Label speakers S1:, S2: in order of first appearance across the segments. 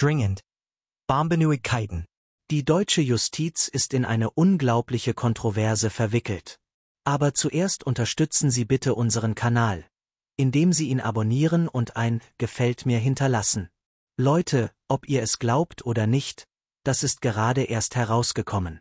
S1: dringend. Bombenüigkeiten. Die deutsche Justiz ist in eine unglaubliche Kontroverse verwickelt. Aber zuerst unterstützen Sie bitte unseren Kanal, indem Sie ihn abonnieren und ein Gefällt mir hinterlassen. Leute, ob ihr es glaubt oder nicht, das ist gerade erst herausgekommen.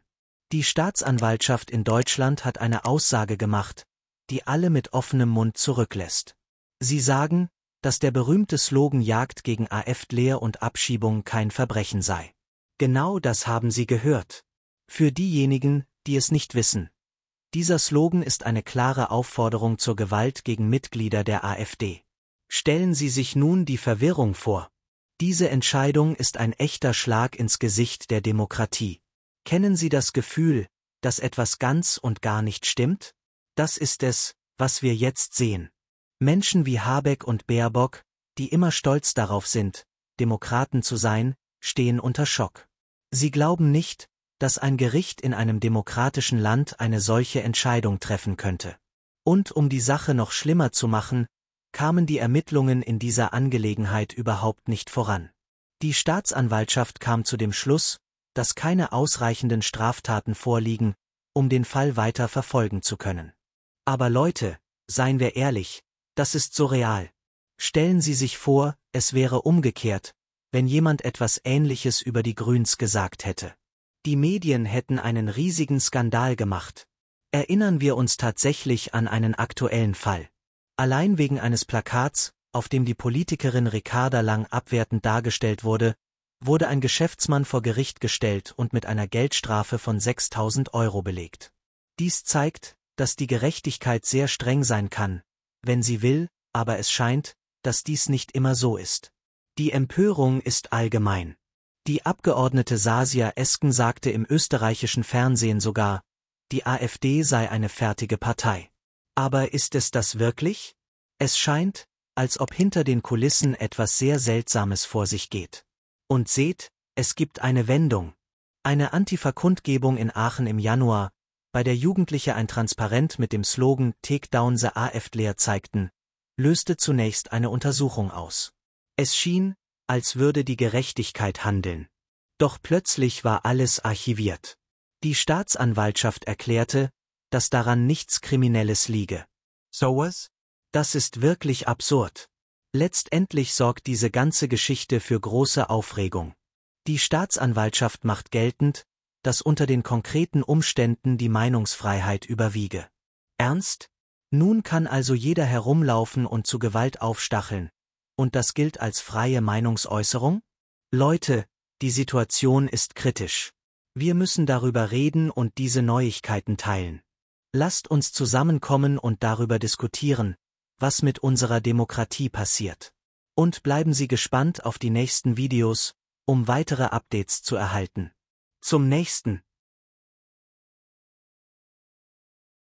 S1: Die Staatsanwaltschaft in Deutschland hat eine Aussage gemacht, die alle mit offenem Mund zurücklässt. Sie sagen, dass der berühmte Slogan Jagd gegen AfD-Lehr und Abschiebung kein Verbrechen sei. Genau das haben Sie gehört. Für diejenigen, die es nicht wissen. Dieser Slogan ist eine klare Aufforderung zur Gewalt gegen Mitglieder der AfD. Stellen Sie sich nun die Verwirrung vor. Diese Entscheidung ist ein echter Schlag ins Gesicht der Demokratie. Kennen Sie das Gefühl, dass etwas ganz und gar nicht stimmt? Das ist es, was wir jetzt sehen. Menschen wie Habeck und Baerbock, die immer stolz darauf sind, Demokraten zu sein, stehen unter Schock. Sie glauben nicht, dass ein Gericht in einem demokratischen Land eine solche Entscheidung treffen könnte. Und um die Sache noch schlimmer zu machen, kamen die Ermittlungen in dieser Angelegenheit überhaupt nicht voran. Die Staatsanwaltschaft kam zu dem Schluss, dass keine ausreichenden Straftaten vorliegen, um den Fall weiter verfolgen zu können. Aber Leute, seien wir ehrlich, das ist surreal. Stellen Sie sich vor, es wäre umgekehrt, wenn jemand etwas Ähnliches über die Grüns gesagt hätte. Die Medien hätten einen riesigen Skandal gemacht. Erinnern wir uns tatsächlich an einen aktuellen Fall. Allein wegen eines Plakats, auf dem die Politikerin Ricarda Lang abwertend dargestellt wurde, wurde ein Geschäftsmann vor Gericht gestellt und mit einer Geldstrafe von 6000 Euro belegt. Dies zeigt, dass die Gerechtigkeit sehr streng sein kann, wenn sie will, aber es scheint, dass dies nicht immer so ist. Die Empörung ist allgemein. Die Abgeordnete Sasia Esken sagte im österreichischen Fernsehen sogar, die AfD sei eine fertige Partei. Aber ist es das wirklich? Es scheint, als ob hinter den Kulissen etwas sehr Seltsames vor sich geht. Und seht, es gibt eine Wendung. Eine Antifa-Kundgebung in Aachen im Januar, bei der Jugendliche ein Transparent mit dem Slogan Take down the AfD leer zeigten, löste zunächst eine Untersuchung aus. Es schien, als würde die Gerechtigkeit handeln. Doch plötzlich war alles archiviert. Die Staatsanwaltschaft erklärte, dass daran nichts Kriminelles liege. So was? Das ist wirklich absurd. Letztendlich sorgt diese ganze Geschichte für große Aufregung. Die Staatsanwaltschaft macht geltend, dass unter den konkreten Umständen die Meinungsfreiheit überwiege. Ernst? Nun kann also jeder herumlaufen und zu Gewalt aufstacheln. Und das gilt als freie Meinungsäußerung? Leute, die Situation ist kritisch. Wir müssen darüber reden und diese Neuigkeiten teilen. Lasst uns zusammenkommen und darüber diskutieren, was mit unserer Demokratie passiert. Und bleiben Sie gespannt auf die nächsten Videos, um weitere Updates zu erhalten. Zum nächsten.